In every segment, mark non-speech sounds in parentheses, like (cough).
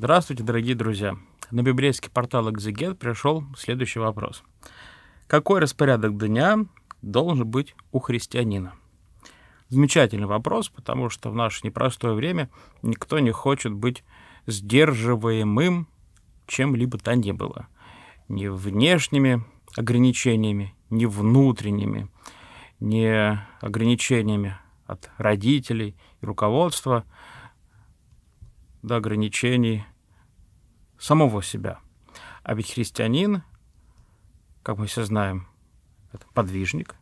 Здравствуйте, дорогие друзья. На библейский портал «Экзегет» пришел следующий вопрос. Какой распорядок дня должен быть у христианина? Замечательный вопрос, потому что в наше непростое время никто не хочет быть сдерживаемым чем либо то ни было. Ни внешними ограничениями, ни внутренними, ни ограничениями от родителей и руководства – до ограничений самого себя. А ведь христианин, как мы все знаем, это подвижник,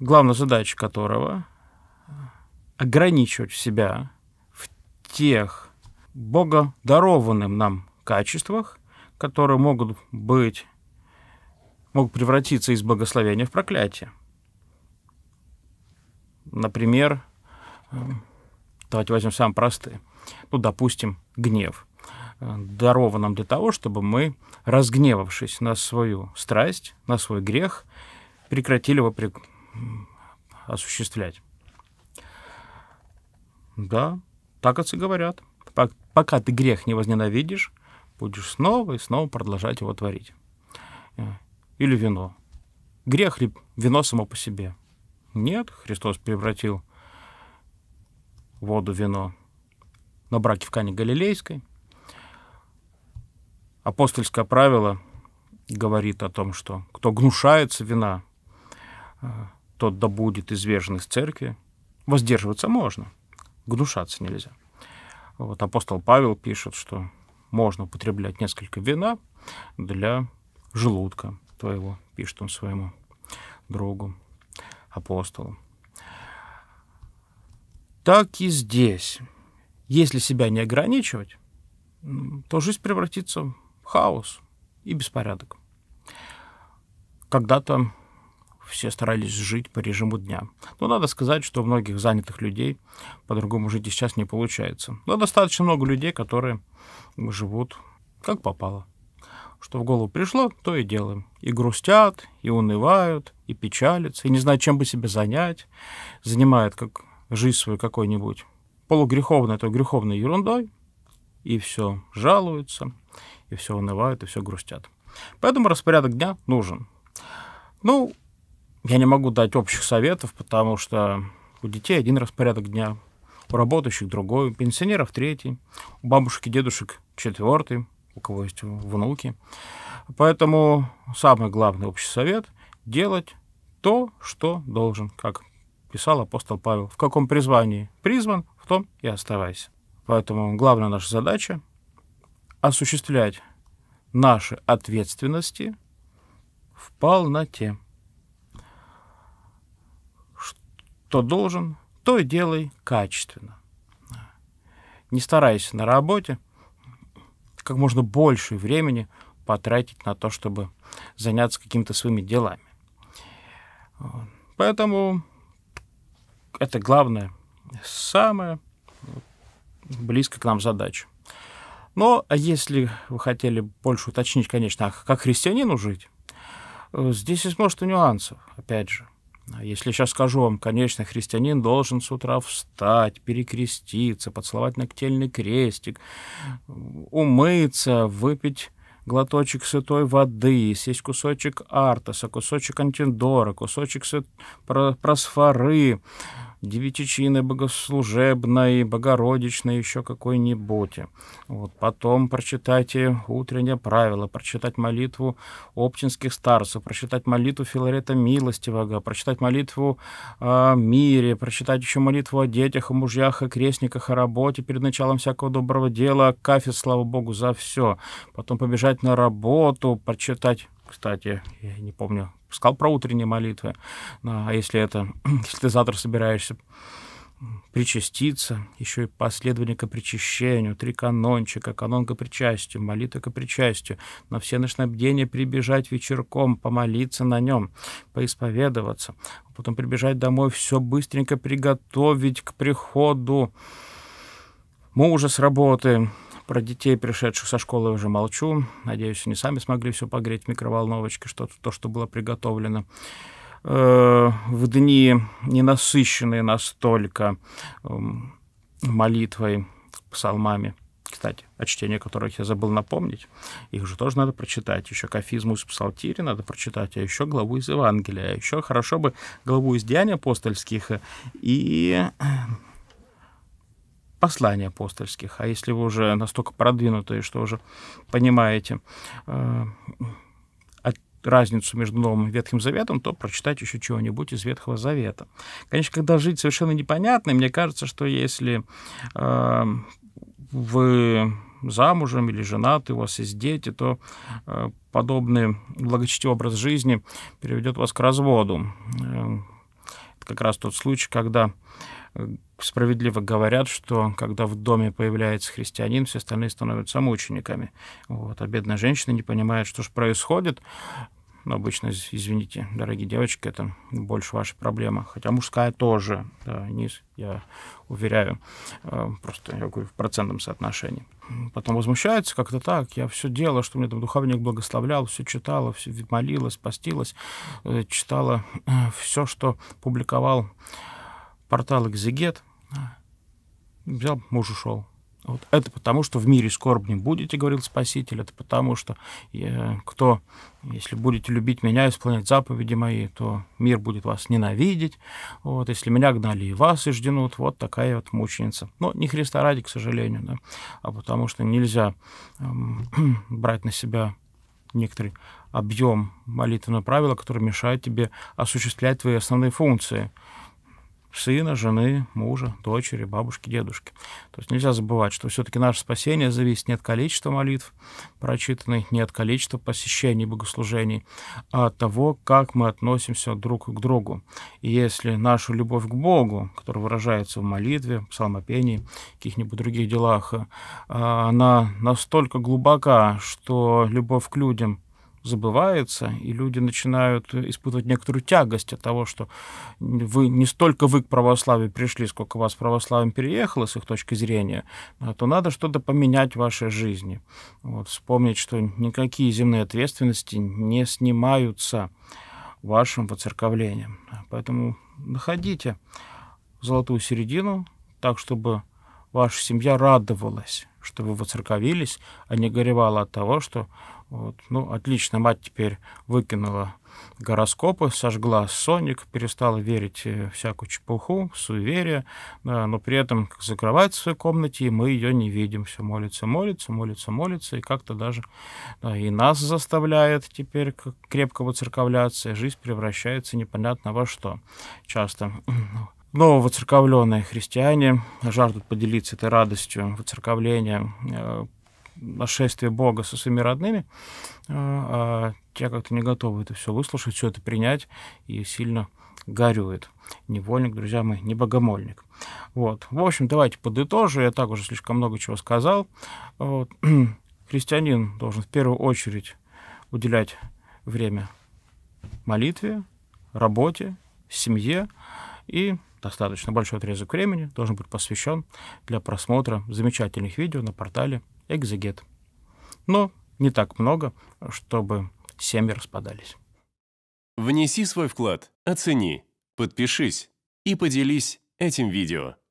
главная задача которого — ограничивать себя в тех Бога нам качествах, которые могут быть, могут превратиться из благословения в проклятие. Например, Давайте возьмем самые простые. Ну, допустим, гнев. Э, дарован нам для того, чтобы мы, разгневавшись на свою страсть, на свой грех, прекратили его при... осуществлять. Да, так отцы говорят. Пока ты грех не возненавидишь, будешь снова и снова продолжать его творить. Э, или вино. Грех ли вино само по себе? Нет, Христос превратил воду, вино на браке в Кане Галилейской. Апостольское правило говорит о том, что кто гнушается вина, э, тот да будет извержен из церкви. Воздерживаться можно, гнушаться нельзя. Вот апостол Павел пишет, что можно употреблять несколько вина для желудка твоего, пишет он своему другу, апостолу. Так и здесь. Если себя не ограничивать, то жизнь превратится в хаос и беспорядок. Когда-то все старались жить по режиму дня. Но надо сказать, что у многих занятых людей по-другому жить и сейчас не получается. Но достаточно много людей, которые живут как попало. Что в голову пришло, то и делаем. И грустят, и унывают, и печалятся, и не знают, чем бы себя занять. Занимают как жизнь свою какой-нибудь полугреховной, то греховной ерундой, и все жалуются, и все унывают, и все грустят. Поэтому распорядок дня нужен. Ну, я не могу дать общих советов, потому что у детей один распорядок дня, у работающих другой, у пенсионеров третий, у бабушек и дедушек четвертый, у кого есть внуки. Поэтому самый главный общий совет – делать то, что должен, как писал апостол Павел. В каком призвании призван, в том и оставайся. Поэтому главная наша задача — осуществлять наши ответственности в полноте. Что должен, то и делай качественно. Не старайся на работе как можно больше времени потратить на то, чтобы заняться какими-то своими делами. Поэтому это главное, самая близко к нам задача. Но если вы хотели больше уточнить, конечно, а как христианину жить, э, здесь есть множество нюансов, опять же. Если сейчас скажу вам, конечно, христианин должен с утра встать, перекреститься, поцеловать ногтельный крестик, умыться, выпить глоточек святой воды, съесть кусочек артаса, кусочек антидора, кусочек просфоры, девятичины богослужебной, богородичной, еще какой-нибудь. Вот. Потом прочитайте утреннее правило, прочитать молитву оптинских старцев, прочитать молитву Филарета Милостивого, прочитать молитву о а, мире, прочитать еще молитву о детях, о мужьях, о крестниках, о работе перед началом всякого доброго дела, кафе, слава Богу, за все. Потом побежать на работу, прочитать кстати, я не помню, сказал про утренние молитвы, а если это, (clears throat) если ты завтра собираешься причаститься, еще и последование к причащению, три канончика, канон к причастию, молитва к причастию, на все ночное бдение прибежать вечерком, помолиться на нем, поисповедоваться, а потом прибежать домой, все быстренько приготовить к приходу мужа с работы, про детей, пришедших со школы, уже молчу. Надеюсь, они сами смогли все погреть в микроволновочке, что то, то, что было приготовлено э, в дни, не насыщенные настолько эм, молитвой, псалмами, кстати, о чтении которых я забыл напомнить, их же тоже надо прочитать. Еще кафизму из Псалтири надо прочитать, а еще главу из Евангелия, а еще хорошо бы главу из Деяний апостольских и посланий апостольских. А если вы уже настолько продвинутые, что уже понимаете э, а разницу между Новым и Ветхим Заветом, то прочитать еще чего-нибудь из Ветхого Завета. Конечно, когда жить совершенно непонятно, мне кажется, что если э, вы замужем или женаты, у вас есть дети, то э, подобный благочестивый образ жизни приведет вас к разводу. Э, это как раз тот случай, когда справедливо говорят, что когда в доме появляется христианин, все остальные становятся самоучениками. Вот. А бедная женщина не понимает, что же происходит. Но ну, обычно, извините, дорогие девочки, это больше ваша проблема. Хотя мужская тоже, да, низ, я уверяю. Э, просто я говорю в процентном соотношении. Потом возмущается как-то так. Я все делала, что мне там духовник благословлял, все читала, все молилась, постилась, э, читала э, все, что публиковал портал «Экзегет», взял, муж ушел. Вот. Это потому, что в мире скорбь не будете, говорил Спаситель. Это потому, что я, кто, если будете любить меня, и исполнять заповеди мои, то мир будет вас ненавидеть. Вот. Если меня гнали, и вас и жденут. Вот такая вот мученица. Но не Христа ради, к сожалению, да? а потому что нельзя эм, (clears throat) брать на себя некоторый объем молитвенного правила, который мешает тебе осуществлять твои основные функции – сына, жены, мужа, дочери, бабушки, дедушки. То есть нельзя забывать, что все-таки наше спасение зависит не от количества молитв прочитанных, не от количества посещений богослужений, а от того, как мы относимся друг к другу. И если нашу любовь к Богу, которая выражается в молитве, псалмопении, каких-нибудь других делах, э, она настолько глубока, что любовь к людям забывается, и люди начинают испытывать некоторую тягость от того, что вы не столько вы к православию пришли, сколько вас православием переехало с их точки зрения, а то надо что-то поменять в вашей жизни. Вот, вспомнить, что никакие земные ответственности не снимаются вашим воцерковлением. Поэтому находите золотую середину так, чтобы ваша семья радовалась чтобы воцерковились, а не горевала от того, что вот, ну, отлично, мать теперь выкинула гороскопы, сожгла соник, перестала верить э, всякую чепуху, суеверие, да, но при этом закрывается в своей комнате, и мы ее не видим. Все молится, молится, молится, молится, и как-то даже да, и нас заставляет теперь крепко воцерковляться, и жизнь превращается непонятно во что. Часто (clears throat) ну, но воцерковленные христиане жаждут поделиться этой радостью воцерковления, э, нашествие Бога со своими родными, э, а те как-то не готовы это все выслушать, все это принять и сильно горюет. Невольник, друзья мои, не богомольник. Вот. В общем, давайте подытожу. Я так уже слишком много чего сказал. Вот. (clears throat) Христианин должен в первую очередь уделять время молитве, работе, семье и достаточно большой отрезок времени должен быть посвящен для просмотра замечательных видео на портале Экзегет. Но не так много, чтобы семьи распадались. Внеси свой вклад, оцени, подпишись и поделись этим видео.